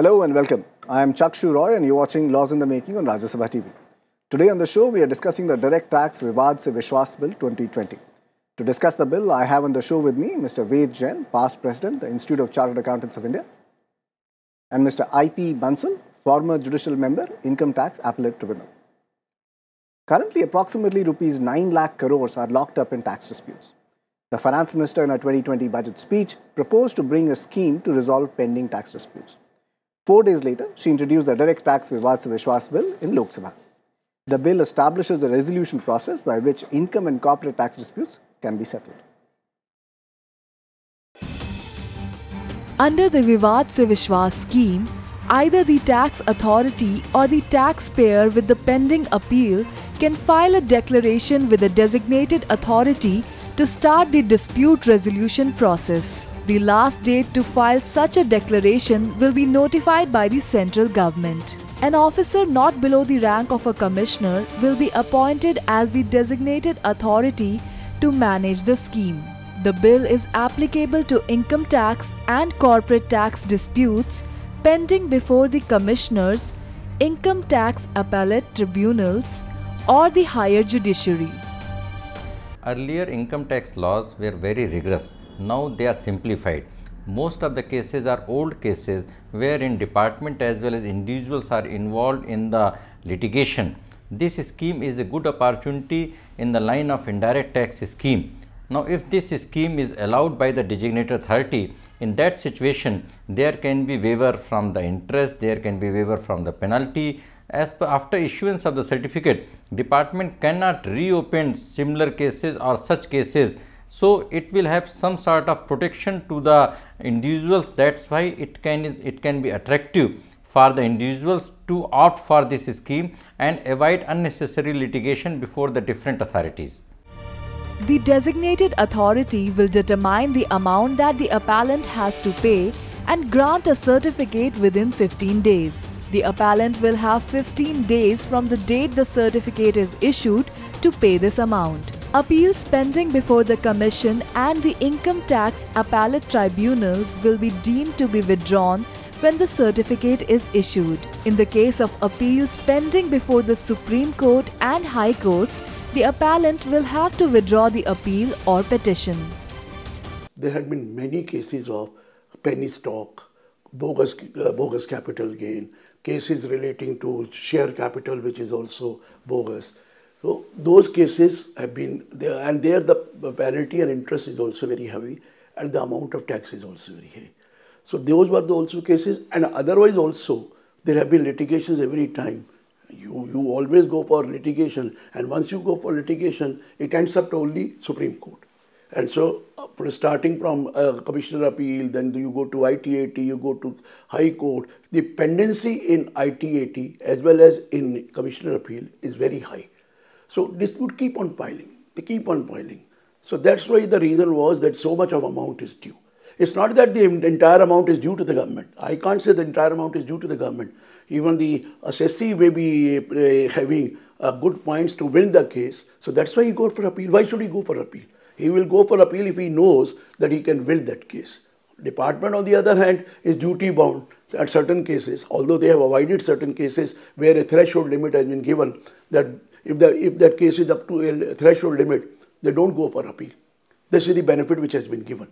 Hello and welcome. I am Chakshu Roy and you're watching Laws in the Making on Rajya Sabha TV. Today on the show, we are discussing the Direct Tax Vivad Se Vishwas Bill 2020. To discuss the bill, I have on the show with me Mr. Ved Jain, past president, the Institute of Chartered Accountants of India, and Mr. I.P. Bansal, former judicial member, Income Tax Appellate Tribunal. Currently, approximately rupees 9 lakh crores are locked up in tax disputes. The finance minister in her 2020 budget speech proposed to bring a scheme to resolve pending tax disputes. Four days later, she introduced the Direct Tax Vivad Se Vishwas Bill in Lok Sabha. The bill establishes a resolution process by which income and corporate tax disputes can be settled. Under the Vivad Se Vishwas scheme, either the tax authority or the taxpayer with the pending appeal can file a declaration with a designated authority to start the dispute resolution process. The last date to file such a declaration will be notified by the central government. An officer not below the rank of a commissioner will be appointed as the designated authority to manage the scheme. The bill is applicable to income tax and corporate tax disputes pending before the commissioners, income tax appellate tribunals, or the higher judiciary. Earlier income tax laws were very rigorous now they are simplified most of the cases are old cases wherein department as well as individuals are involved in the litigation this scheme is a good opportunity in the line of indirect tax scheme now if this scheme is allowed by the designated authority in that situation there can be waiver from the interest there can be waiver from the penalty as per after issuance of the certificate department cannot reopen similar cases or such cases so it will have some sort of protection to the individuals that's why it can it can be attractive for the individuals to opt for this scheme and avoid unnecessary litigation before the different authorities. The designated authority will determine the amount that the appellant has to pay and grant a certificate within 15 days. The appellant will have 15 days from the date the certificate is issued to pay this amount. Appeals pending before the Commission and the Income Tax Appellate Tribunals will be deemed to be withdrawn when the certificate is issued. In the case of appeals pending before the Supreme Court and High Courts, the appellant will have to withdraw the appeal or petition. There had been many cases of penny stock, bogus, uh, bogus capital gain, cases relating to share capital which is also bogus. So those cases have been there, and there the penalty and interest is also very heavy, and the amount of tax is also very high. So those were the also cases, and otherwise also there have been litigations every time. You you always go for litigation, and once you go for litigation, it ends up to only Supreme Court. And so, uh, for starting from uh, commissioner appeal, then you go to ITAT, you go to High Court. The pendency in ITAT as well as in commissioner appeal is very high. So this would keep on piling. They keep on piling. So that's why the reason was that so much of amount is due. It's not that the entire amount is due to the government. I can't say the entire amount is due to the government. Even the assessee may be uh, having uh, good points to win the case. So that's why he goes for appeal. Why should he go for appeal? He will go for appeal if he knows that he can win that case. Department, on the other hand, is duty bound at certain cases, although they have avoided certain cases where a threshold limit has been given that if, the, if that case is up to a threshold limit, they don't go for appeal. This is the benefit which has been given.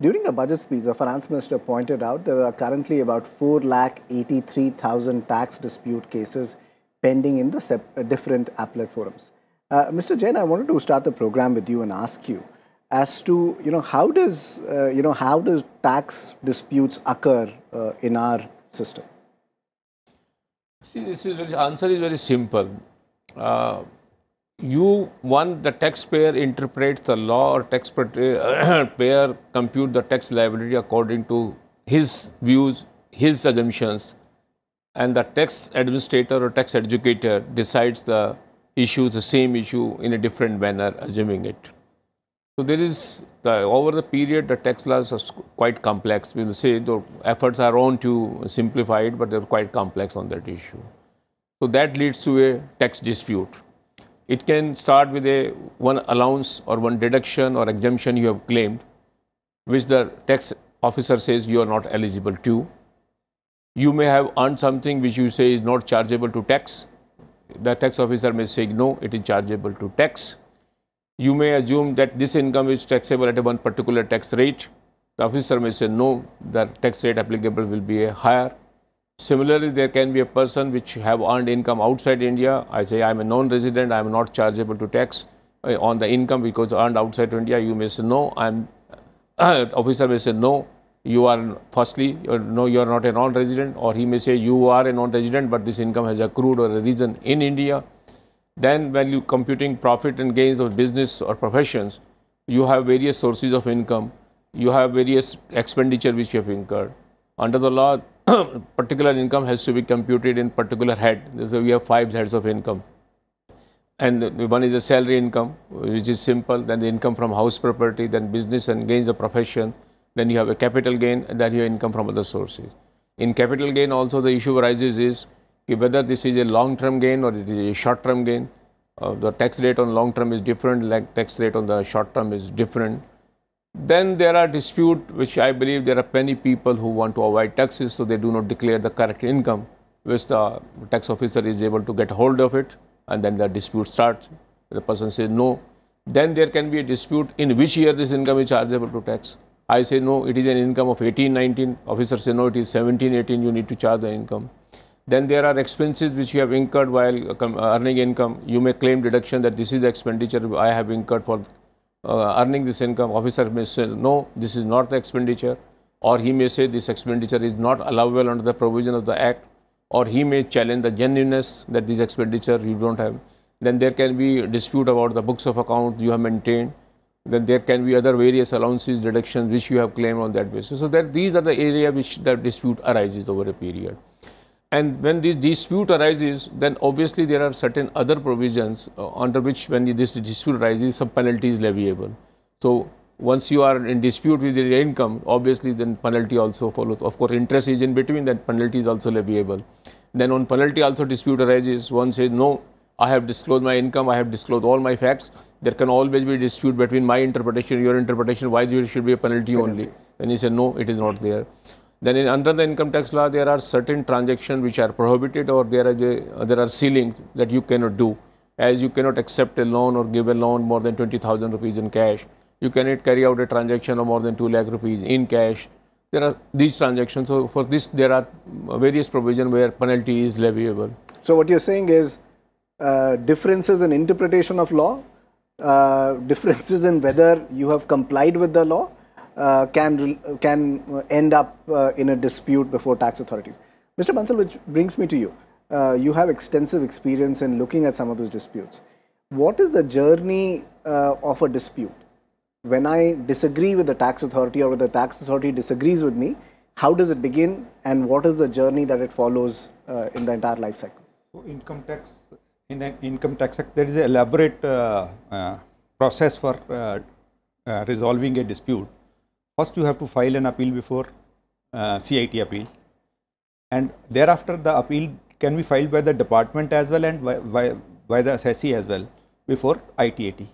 During the budget speech, the finance minister pointed out there are currently about 4,83,000 tax dispute cases pending in the uh, different appellate forums. Uh, Mr. Jain, I wanted to start the program with you and ask you as to you know how does uh, you know how does tax disputes occur uh, in our system? See, this is very, answer is very simple. Uh, you one the taxpayer interprets the law or taxpayer compute the tax liability according to his views, his assumptions, and the tax administrator or tax educator decides the issue, the same issue in a different manner, assuming it. So there is the, over the period the tax laws are quite complex. We will say the efforts are on to simplify it, but they're quite complex on that issue. So that leads to a tax dispute. It can start with a one allowance or one deduction or exemption you have claimed, which the tax officer says you are not eligible to. You may have earned something which you say is not chargeable to tax. The tax officer may say no, it is chargeable to tax you may assume that this income is taxable at a one particular tax rate. The officer may say no, the tax rate applicable will be a higher. Similarly, there can be a person which have earned income outside India. I say I am a non-resident, I am not chargeable to tax uh, on the income because earned outside India. You may say no, I am officer may say no, you are firstly uh, no, you are not a non-resident, or he may say you are a non-resident, but this income has accrued or a reason in India. Then when you computing profit and gains of business or professions, you have various sources of income, you have various expenditure which you have incurred. Under the law, particular income has to be computed in particular head. So we have five heads of income. And one is the salary income, which is simple, then the income from house property, then business and gains of profession, then you have a capital gain, and then you have income from other sources. In capital gain also the issue arises is whether this is a long term gain or it is a short term gain. Uh, the tax rate on long term is different, like tax rate on the short term is different. Then there are dispute, which I believe there are many people who want to avoid taxes, so they do not declare the correct income, which the tax officer is able to get hold of it, and then the dispute starts. The person says no. Then there can be a dispute in which year this income is chargeable to tax. I say no, it is an income of 18, 19. Officer says no, it is 17, 18. You need to charge the income. Then there are expenses which you have incurred while uh, uh, earning income. You may claim deduction that this is the expenditure I have incurred for uh, earning this income. Officer may say, no, this is not the expenditure. Or he may say this expenditure is not allowable under the provision of the act. Or he may challenge the genuineness that this expenditure you don't have. Then there can be dispute about the books of accounts you have maintained then there can be other various allowances, deductions which you have claimed on that basis. So that these are the area which the dispute arises over a period. And when this dispute arises, then obviously there are certain other provisions uh, under which when this dispute arises, some penalty is leviable. So once you are in dispute with your income, obviously then penalty also follows. Of course, interest is in between, that penalty is also leviable. Then on penalty also dispute arises. One says, no, I have disclosed my income, I have disclosed all my facts. There can always be dispute between my interpretation, your interpretation, why there should be a penalty, penalty. only. And he say, no, it is not there then in, under the income tax law there are certain transactions which are prohibited or there are uh, there are ceilings that you cannot do as you cannot accept a loan or give a loan more than 20000 rupees in cash you cannot carry out a transaction of more than 2 lakh rupees in cash there are these transactions so for this there are various provision where penalty is leviable. so what you're saying is uh, differences in interpretation of law uh, differences in whether you have complied with the law uh, can, can uh, end up uh, in a dispute before tax authorities. Mr. Bansal, which brings me to you. Uh, you have extensive experience in looking at some of those disputes. What is the journey uh, of a dispute? When I disagree with the tax authority or the tax authority disagrees with me, how does it begin and what is the journey that it follows uh, in the entire life cycle? So income tax, in an income tax act, there is an elaborate process for resolving a dispute First you have to file an appeal before uh, CIT appeal and thereafter the appeal can be filed by the department as well and by, by, by the SSE as well before ITAT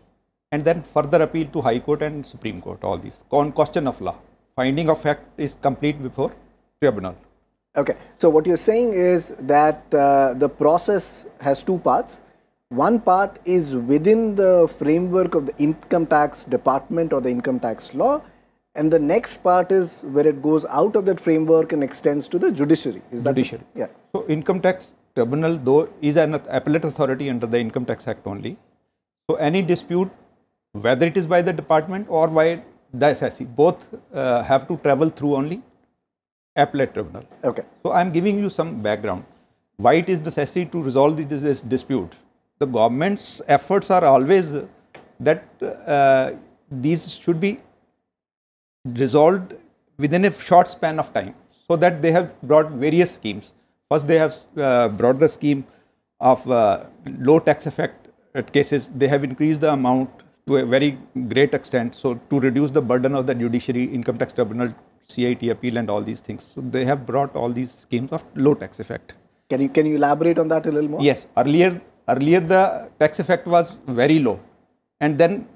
and then further appeal to High Court and Supreme Court all these on question of law. Finding of fact is complete before tribunal. Okay, so what you're saying is that uh, the process has two parts. One part is within the framework of the income tax department or the income tax law and the next part is where it goes out of that framework and extends to the judiciary. Is judiciary? Yeah. So income tax tribunal though is an appellate authority under the Income Tax Act only. So any dispute, whether it is by the department or by the SSC, both uh, have to travel through only appellate tribunal. Okay. So I am giving you some background. Why it is necessary to resolve this, this dispute? The government's efforts are always that uh, these should be resolved within a short span of time. So that they have brought various schemes. First, they have uh, brought the scheme of uh, low tax effect cases. They have increased the amount to a very great extent. So to reduce the burden of the judiciary, income tax tribunal, CIT appeal, and all these things. So they have brought all these schemes of low tax effect. Can you can you elaborate on that a little more? Yes. Earlier earlier the tax effect was very low, and then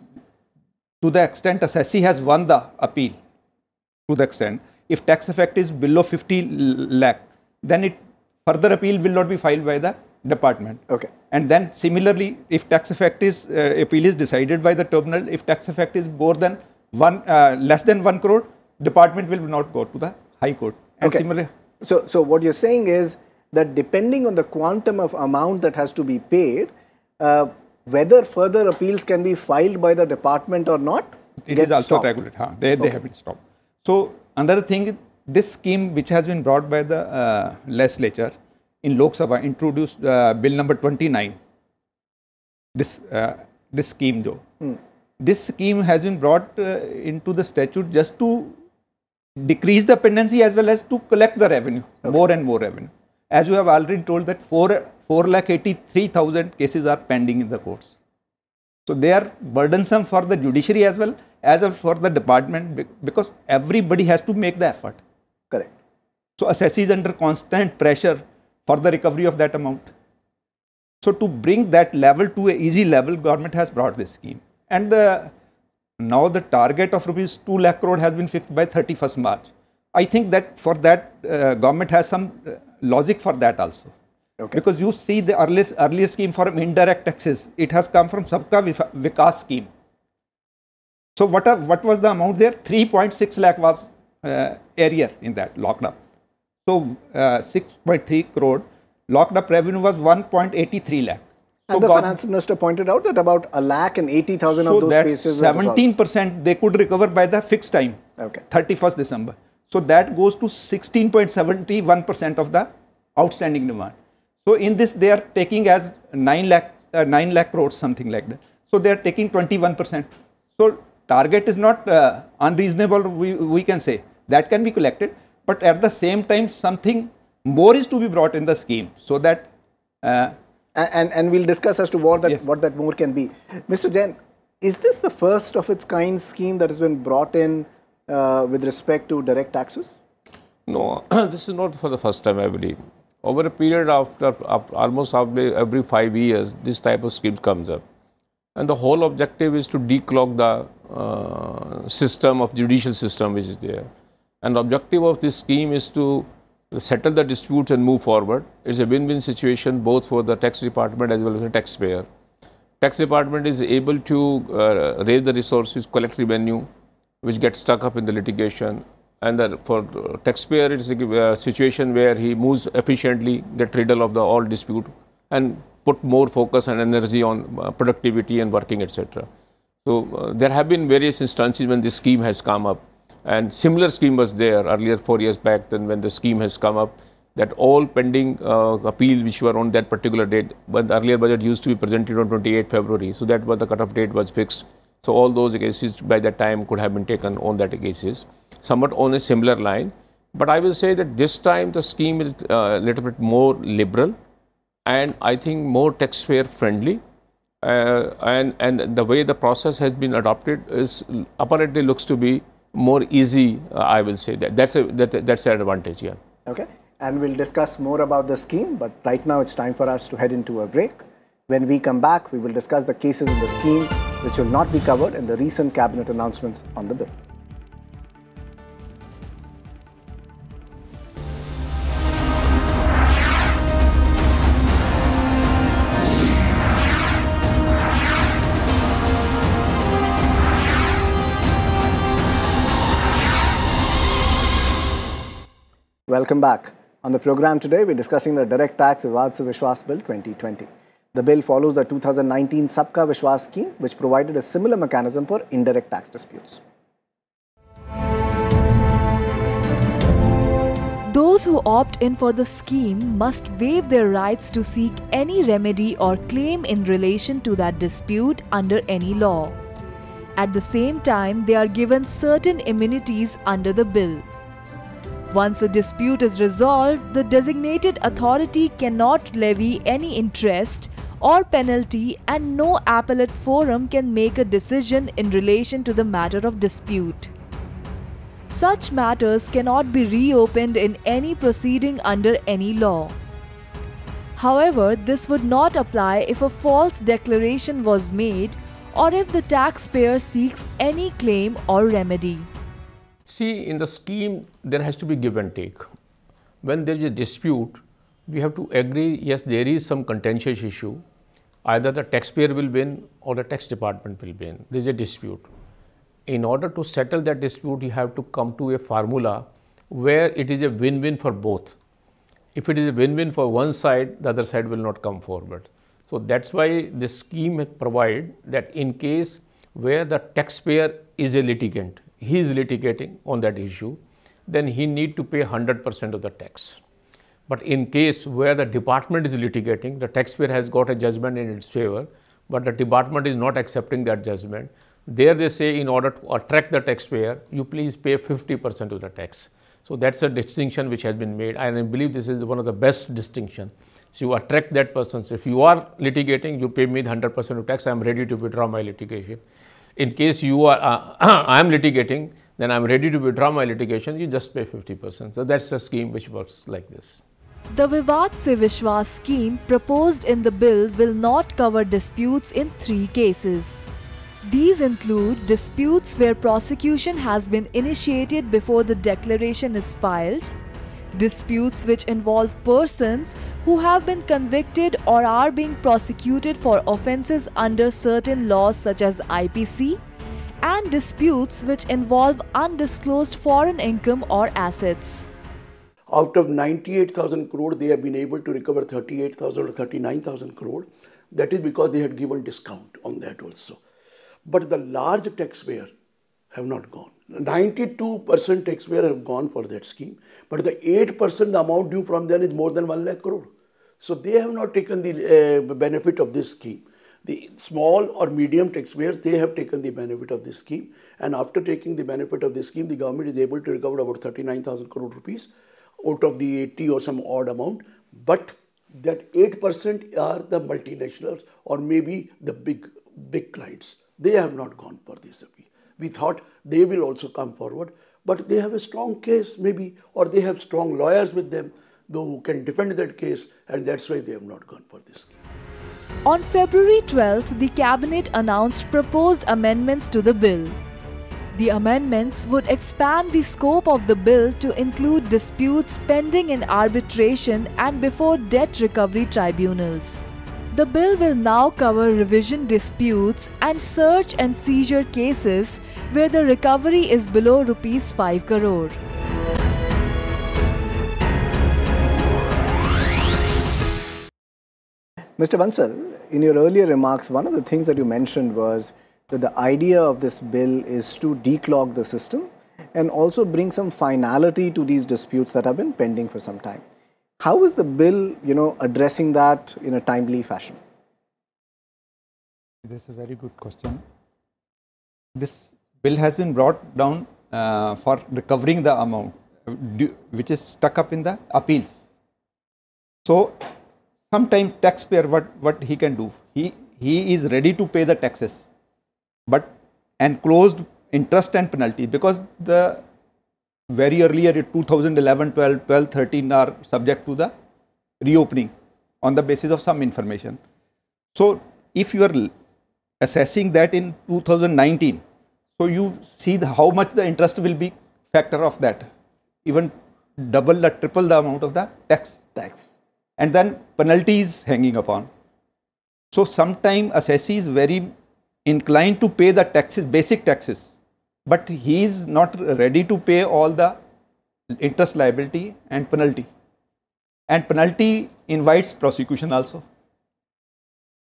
to the extent assessee has won the appeal, to the extent, if tax effect is below 50 lakh, then it further appeal will not be filed by the department. Okay. And then similarly, if tax effect is uh, appeal is decided by the tribunal, if tax effect is more than one uh, less than one crore, department will not go to the high court. And okay. Similarly, so, so what you're saying is that depending on the quantum of amount that has to be paid, uh, whether further appeals can be filed by the department or not. It is also stopped. regulated. Huh? They, okay. they have been stopped. So another thing, this scheme which has been brought by the uh, legislature in Lok Sabha introduced uh, bill number 29. This uh, this scheme though. Hmm. This scheme has been brought uh, into the statute just to decrease the pendency as well as to collect the revenue, okay. more and more revenue. As you have already told that four 4,83,000 cases are pending in the courts. So they are burdensome for the judiciary as well as for the department because everybody has to make the effort. Correct. So assessee is under constant pressure for the recovery of that amount. So to bring that level to a easy level, government has brought this scheme. And the, now the target of rupees 2 lakh crore has been fixed by 31st March. I think that for that uh, government has some uh, logic for that also. Okay. Because you see the earliest, earlier scheme for indirect taxes, it has come from Sabka Vikas scheme. So what, are, what was the amount there? 3.6 lakh was uh, area in that locked up. So uh, 6.3 crore, locked up revenue was 1.83 lakh. So and the finance minister pointed out that about a lakh and 80,000 so of those cases. 17% they could recover by the fixed time, okay. 31st December. So that goes to 16.71% of the outstanding demand. So in this, they are taking as 9 lakh, uh, 9 lakh crores, something like that. So they are taking 21%. So target is not uh, unreasonable, we, we can say. That can be collected. But at the same time, something more is to be brought in the scheme so that uh, and, and we'll discuss as to what that yes. what that more can be. Mr. Jain, is this the first of its kind scheme that has been brought in uh, with respect to direct taxes? No, this is not for the first time, I believe over a period after, almost every five years, this type of scheme comes up. And the whole objective is to declog the uh, system of judicial system which is there. And the objective of this scheme is to settle the disputes and move forward. It's a win-win situation both for the tax department as well as the taxpayer. Tax department is able to uh, raise the resources, collect revenue, which gets stuck up in the litigation and for taxpayer it is a uh, situation where he moves efficiently, get rid of the all dispute and put more focus and energy on uh, productivity and working etc. So, uh, there have been various instances when this scheme has come up and similar scheme was there earlier 4 years back then when the scheme has come up that all pending uh, appeals which were on that particular date when the earlier budget used to be presented on 28 February. So, that was the cutoff date was fixed. So, all those cases by that time could have been taken on that cases somewhat on a similar line. But I will say that this time the scheme is uh, a uh, little bit more liberal and I think more taxpayer friendly. Uh, and, and the way the process has been adopted is apparently looks to be more easy, uh, I will say that. That's, a, that, that's an advantage, yeah. Okay. And we'll discuss more about the scheme, but right now it's time for us to head into a break. When we come back, we will discuss the cases in the scheme which will not be covered in the recent cabinet announcements on the bill. Welcome back. On the program today, we're discussing the Direct Tax Vivad Se Vishwas Bill 2020. The bill follows the 2019 Sabka Vishwas scheme, which provided a similar mechanism for indirect tax disputes. Those who opt in for the scheme must waive their rights to seek any remedy or claim in relation to that dispute under any law. At the same time, they are given certain immunities under the bill. Once a dispute is resolved, the designated authority cannot levy any interest or penalty and no appellate forum can make a decision in relation to the matter of dispute. Such matters cannot be reopened in any proceeding under any law. However, this would not apply if a false declaration was made or if the taxpayer seeks any claim or remedy. See, in the scheme, there has to be give and take. When there is a dispute, we have to agree, yes, there is some contentious issue. Either the taxpayer will win or the tax department will win. There is a dispute. In order to settle that dispute, you have to come to a formula where it is a win-win for both. If it is a win-win for one side, the other side will not come forward. So, that is why this scheme provides that in case where the taxpayer is a litigant, he is litigating on that issue, then he need to pay 100 percent of the tax. But in case where the department is litigating, the taxpayer has got a judgment in its favor, but the department is not accepting that judgment. There they say in order to attract the taxpayer, you please pay 50 percent of the tax. So that's a distinction which has been made and I believe this is one of the best distinction. So you attract that person. So if you are litigating, you pay me 100 percent of tax, I am ready to withdraw my litigation in case you are, uh, I am litigating, then I am ready to withdraw my litigation, you just pay 50%. So that's a scheme which works like this. The Vivad Se Vishwas scheme proposed in the bill will not cover disputes in three cases. These include disputes where prosecution has been initiated before the declaration is filed, Disputes which involve persons who have been convicted or are being prosecuted for offences under certain laws such as IPC, and disputes which involve undisclosed foreign income or assets. Out of 98,000 crore, they have been able to recover 38,000 or 39,000 crore. That is because they had given discount on that also. But the large taxpayer have not gone. 92% taxpayer have gone for that scheme, but the 8% amount due from them is more than 1 lakh crore. So they have not taken the uh, benefit of this scheme. The small or medium taxpayers, they have taken the benefit of this scheme. And after taking the benefit of this scheme, the government is able to recover about 39,000 crore rupees out of the 80 or some odd amount. But that 8% are the multinationals or maybe the big, big clients. They have not gone for this appeal we thought they will also come forward, but they have a strong case maybe, or they have strong lawyers with them, though who can defend that case, and that's why they have not gone for this scheme. On February 12th, the Cabinet announced proposed amendments to the bill. The amendments would expand the scope of the bill to include disputes pending in arbitration and before debt recovery tribunals. The bill will now cover revision disputes and search and seizure cases where the recovery is below rupees 5 crore. Mr. Bansal, in your earlier remarks, one of the things that you mentioned was that the idea of this bill is to declog the system and also bring some finality to these disputes that have been pending for some time. How is the bill, you know, addressing that in a timely fashion? This is a very good question. This bill has been brought down uh, for recovering the amount uh, which is stuck up in the appeals. So, sometimes taxpayer what what he can do he he is ready to pay the taxes, but enclosed interest and penalty because the very earlier 2011, 12, 12, 13 are subject to the reopening on the basis of some information. So if you are assessing that in 2019, so you see the, how much the interest will be factor of that, even double or triple the amount of the tax. tax. And then penalties hanging upon. So sometime assessee is very inclined to pay the taxes, basic taxes but he is not ready to pay all the interest liability and penalty. And penalty invites prosecution also.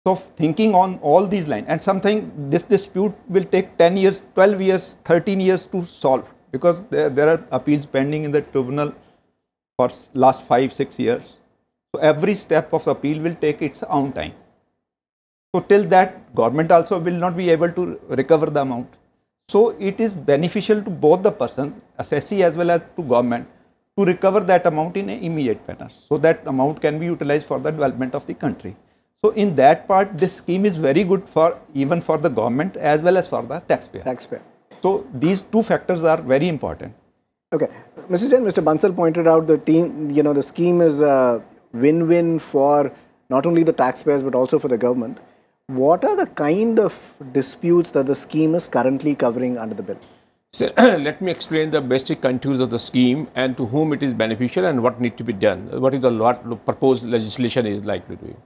So thinking on all these lines and something this dispute will take 10 years, 12 years, 13 years to solve because there, there are appeals pending in the tribunal for last 5, 6 years. So every step of appeal will take its own time. So till that government also will not be able to recover the amount. So it is beneficial to both the person, assessee as well as to government, to recover that amount in an immediate manner. So that amount can be utilized for the development of the country. So in that part, this scheme is very good for even for the government as well as for the taxpayer. Taxpayer. So these two factors are very important. Okay, Mr. Jain, Mr. Bansal pointed out the team. You know, the scheme is a win-win for not only the taxpayers but also for the government. What are the kind of disputes that the scheme is currently covering under the bill? So, let me explain the basic contours of the scheme and to whom it is beneficial and what need to be done. What is the lot, proposed legislation is likely to do.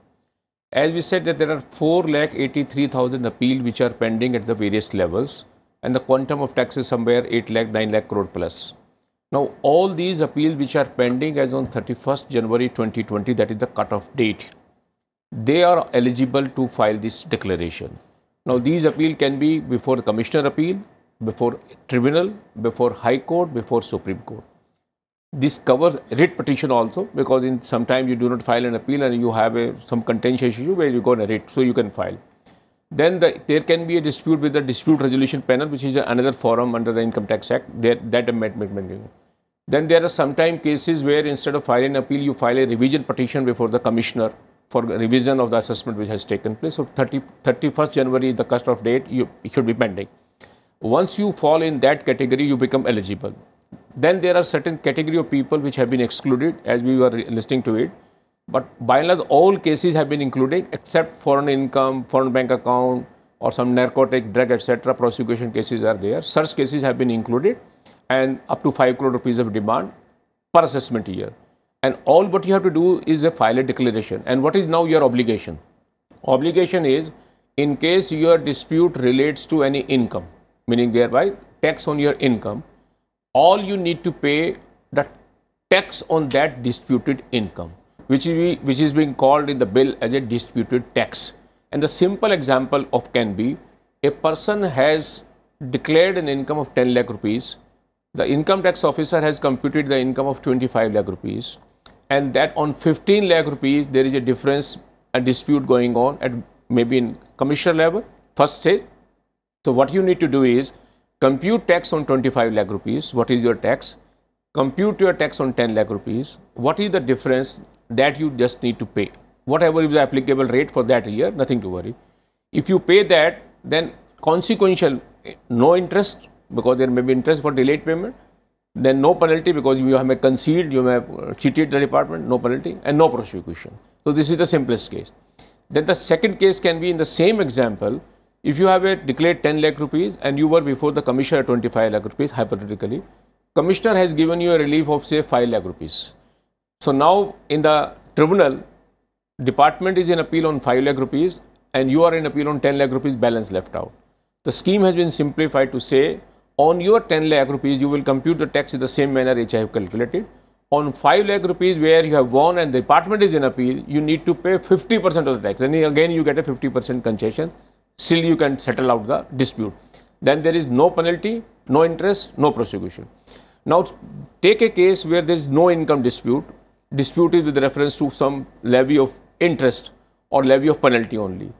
As we said that there are 4 lakh 83,000 appeals which are pending at the various levels and the quantum of tax is somewhere 8 lakh, 9 lakh crore plus. Now all these appeals which are pending as on 31st January 2020 that is the cut-off date they are eligible to file this declaration. Now, these appeal can be before the commissioner appeal, before tribunal, before high court, before supreme court. This covers writ petition also because in sometimes you do not file an appeal and you have a, some contentious issue where you go on a writ, so you can file. Then the, there can be a dispute with the dispute resolution panel, which is another forum under the Income Tax Act. There, that amendment. Then there are sometimes cases where instead of filing an appeal, you file a revision petition before the commissioner for revision of the assessment which has taken place. So 30, 31st January, the cutoff date, you, should be pending. Once you fall in that category, you become eligible. Then there are certain category of people which have been excluded as we were listening to it. But by and large, all cases have been included except foreign income, foreign bank account or some narcotic, drug, etc. prosecution cases are there. Such cases have been included and up to 5 crore rupees of demand per assessment year. And all what you have to do is a file a declaration. And what is now your obligation? Obligation is in case your dispute relates to any income, meaning thereby tax on your income, all you need to pay the tax on that disputed income, which is, which is being called in the bill as a disputed tax. And the simple example of can be a person has declared an income of 10 lakh rupees. The income tax officer has computed the income of 25 lakh rupees and that on 15 lakh rupees there is a difference and dispute going on at maybe in commissioner level first stage so what you need to do is compute tax on 25 lakh rupees what is your tax compute your tax on 10 lakh rupees what is the difference that you just need to pay whatever is the applicable rate for that year nothing to worry if you pay that then consequential eh, no interest because there may be interest for delayed payment then no penalty because you have concealed, you have cheated the department, no penalty and no prosecution. So this is the simplest case. Then the second case can be in the same example, if you have a declared 10 lakh rupees and you were before the commissioner 25 lakh rupees hypothetically, commissioner has given you a relief of say 5 lakh rupees. So now in the tribunal, department is in appeal on 5 lakh rupees and you are in appeal on 10 lakh rupees balance left out. The scheme has been simplified to say on your 10 lakh rupees you will compute the tax in the same manner which I have calculated. On 5 lakh rupees where you have won and the department is in appeal, you need to pay 50% of the tax and again you get a 50% concession, still you can settle out the dispute. Then there is no penalty, no interest, no prosecution. Now take a case where there is no income dispute, dispute is with reference to some levy of interest or levy of penalty only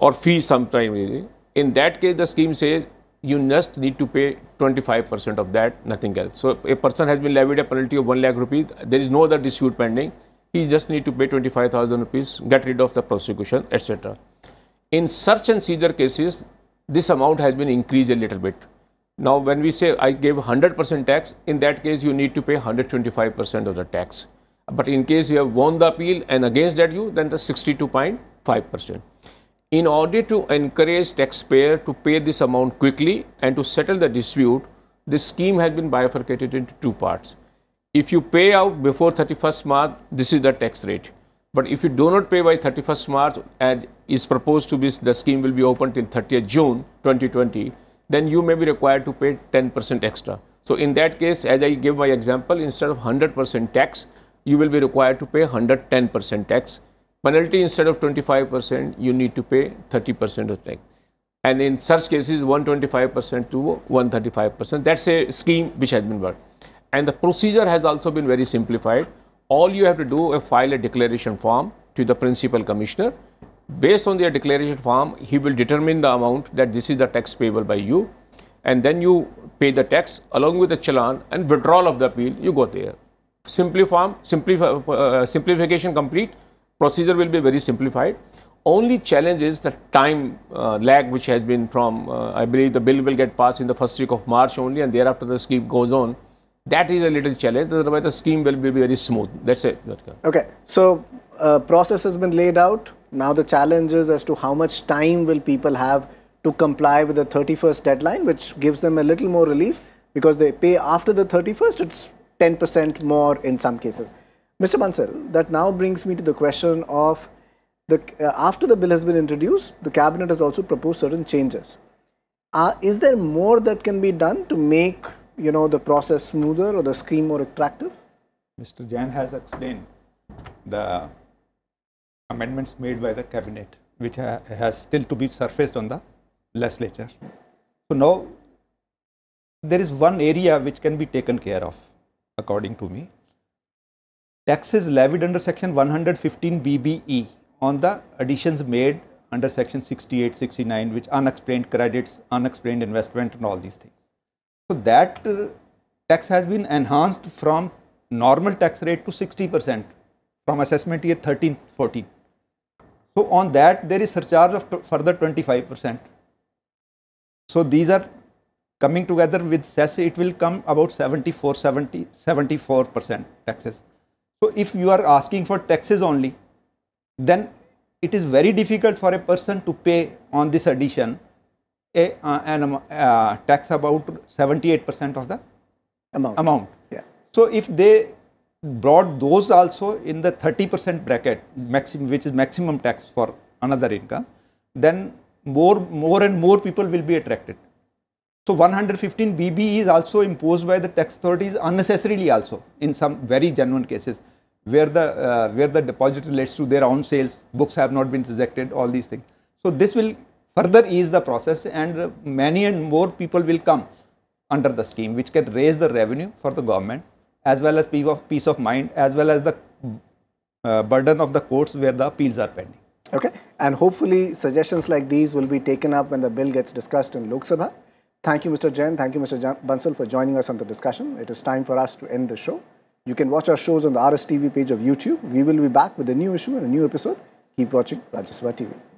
or fee sometime. In that case the scheme says you just need to pay 25% of that, nothing else. So a person has been levied a penalty of 1 lakh rupees, there is no other dispute pending, he just need to pay 25,000 rupees, get rid of the prosecution, etc. In search and seizure cases, this amount has been increased a little bit. Now, when we say I gave 100% tax, in that case you need to pay 125% of the tax. But in case you have won the appeal and against that you, then the 62.5%. In order to encourage taxpayer to pay this amount quickly and to settle the dispute, this scheme has been bifurcated into two parts. If you pay out before 31st March, this is the tax rate. But if you do not pay by 31st March, as is proposed to be, the scheme will be open till 30th June 2020, then you may be required to pay 10% extra. So in that case, as I gave my example, instead of 100% tax, you will be required to pay 110% tax penalty instead of 25%, you need to pay 30% of tax. And in such cases, 125% to 135%. That's a scheme which has been worked. And the procedure has also been very simplified. All you have to do is file a declaration form to the principal commissioner. Based on their declaration form, he will determine the amount that this is the tax payable by you. And then you pay the tax along with the challan and withdrawal of the appeal, you go there. Simply form, simplif uh, simplification complete procedure will be very simplified. Only challenge is the time uh, lag which has been from, uh, I believe the bill will get passed in the first week of March only and thereafter the scheme goes on. That is a little challenge, otherwise the scheme will be very smooth. That's it. Okay. So, uh, process has been laid out. Now the challenge is as to how much time will people have to comply with the 31st deadline, which gives them a little more relief because they pay after the 31st, it's 10% more in some cases. Mr. Bansal, that now brings me to the question of the uh, after the bill has been introduced, the cabinet has also proposed certain changes. Uh, is there more that can be done to make you know the process smoother or the scheme more attractive? Mr. Jan has explained the amendments made by the cabinet, which ha has still to be surfaced on the legislature. So now there is one area which can be taken care of, according to me, Taxes levied under section 115 BBE on the additions made under section 68, 69, which unexplained credits, unexplained investment and all these things. So that uh, tax has been enhanced from normal tax rate to 60% from assessment year 13, 14. So on that there is surcharge of further 25%. So these are coming together with cess. it will come about 74, 70, 74% taxes. So, if you are asking for taxes only, then it is very difficult for a person to pay on this addition a, uh, an, uh, tax about 78 percent of the amount. amount. Yeah. So, if they brought those also in the 30 percent bracket which is maximum tax for another income, then more, more and more people will be attracted. So 115 BB is also imposed by the tax authorities unnecessarily also in some very genuine cases where the uh, where the deposit relates to their own sales, books have not been rejected, all these things. So this will further ease the process and many and more people will come under the scheme which can raise the revenue for the government as well as peace of, peace of mind as well as the uh, burden of the courts where the appeals are pending. Okay and hopefully suggestions like these will be taken up when the bill gets discussed in Lok Sabha. Thank you Mr. Jain, thank you Mr. Bansal for joining us on the discussion. It is time for us to end the show. You can watch our shows on the RSTV page of YouTube. We will be back with a new issue and a new episode. Keep watching Rajya TV.